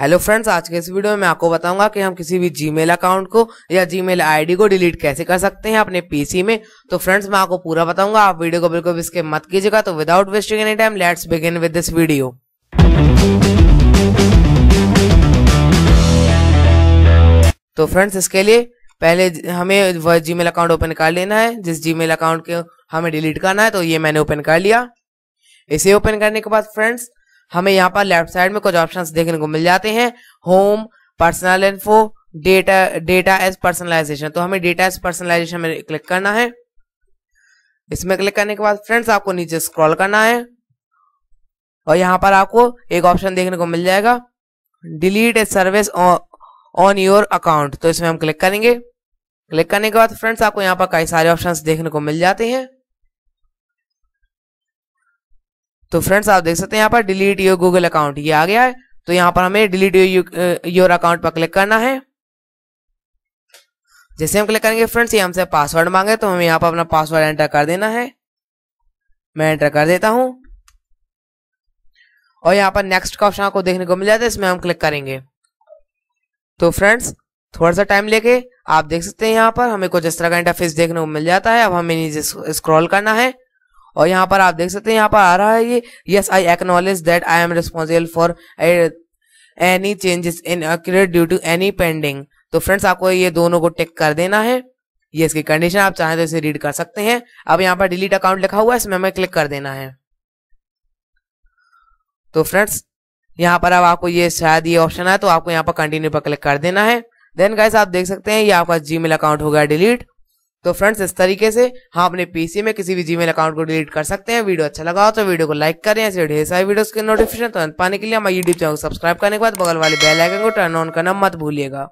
hello friends आज के इस वीडियो में मैं आपको बताऊंगा कि हम किसी भी जीमेल अकाउंट को या जीमेल आईडी को डिलीट कैसे कर सकते हैं अपने पीसी में तो फ्रेंड्स मैं आपको पूरा बताऊंगा आप वीडियो को बिल्कुल इसके मत कीजिएगा तो without wasting any time let's begin with this video तो फ्रेंड्स इसके लिए पहले हमें वह जीमेल अकाउंट ओपन कर लेना है जिस जी अकाउंट के हमें डिलीट करना है तो ये मैंने ओपन कर लिया इसे ओपन करने के बाद फ्रेंड्स हमें यहाँ पर लेफ्ट साइड में कुछ ऑप्शन देखने को मिल जाते हैं home personal info data data as personalization तो हमें डेटा एज पर्सनलाइजेशन में क्लिक करना है इसमें क्लिक करने के बाद फ्रेंड्स आपको नीचे स्क्रॉल करना है और यहाँ पर आपको एक ऑप्शन देखने को मिल जाएगा delete a service on your account तो इसमें हम क्लिक करेंगे क्लिक करने के बाद फ्रेंड्स आपको यहाँ पर कई सारे ऑप्शंस देखने को मिल जाते हैं तो फ्रेंड्स आप देख सकते हैं यहाँ पर डिलीट योर गूगल अकाउंट ये आ गया है तो यहाँ पर हमें डिलीट योर अकाउंट पर क्लिक करना है जैसे हम क्लिक करेंगे फ्रेंड्स ये हमसे पासवर्ड मांगे तो हमें यहाँ पर अपना पासवर्ड एंटर कर देना है मैं एंटर कर देता हूँ और यहाँ पर नेक्स्ट का ऑप्शन आपको देखने को मिल जाता है इसमें हम क्लिक करेंगे तो फ्रेंड्स थोड़ा सा टाइम लेके आप देख सकते हैं यहाँ पर हमें कुछ इस तरह का इंटरफेस देखने को मिल जाता है अब हमें नीचे स्क्रॉल करना है और यहाँ पर आप देख सकते हैं यहाँ पर आ रहा है ये yes I acknowledge that I am responsible for any changes in credit due to any pending तो फ्रेंड्स आपको ये दोनों को टिक कर देना है ये इसकी कंडीशन आप चाहें तो इसे रीड कर सकते हैं अब यहाँ पर डिलीट अकाउंट लिखा हुआ है इसमें हमें क्लिक कर देना है तो फ्रेंड्स यहाँ पर अब आपको ये शायद ये ऑप्शन है तो आपको यहाँ पर कंटिन्यू पर क्लिक कर देना है देन गाइस आप देख सकते हैं ये आपका जीमेल अकाउंट हो गया डिलीट तो फ्रेंड्स इस तरीके से हम हाँ अपने पीसी में किसी भी जीमेल अकाउंट को डिलीट कर सकते हैं वीडियो अच्छा लगा हो तो वीडियो को लाइक करें ऐसे ढेर सारे वीडियोस के नोटिफिकेशन तुरंत पाने के लिए हमारे यूट्यूब चैनल को सब्सक्राइब करने के बाद बगल वाले बेल आइकन को टर्न ऑन करना मत भूलिएगा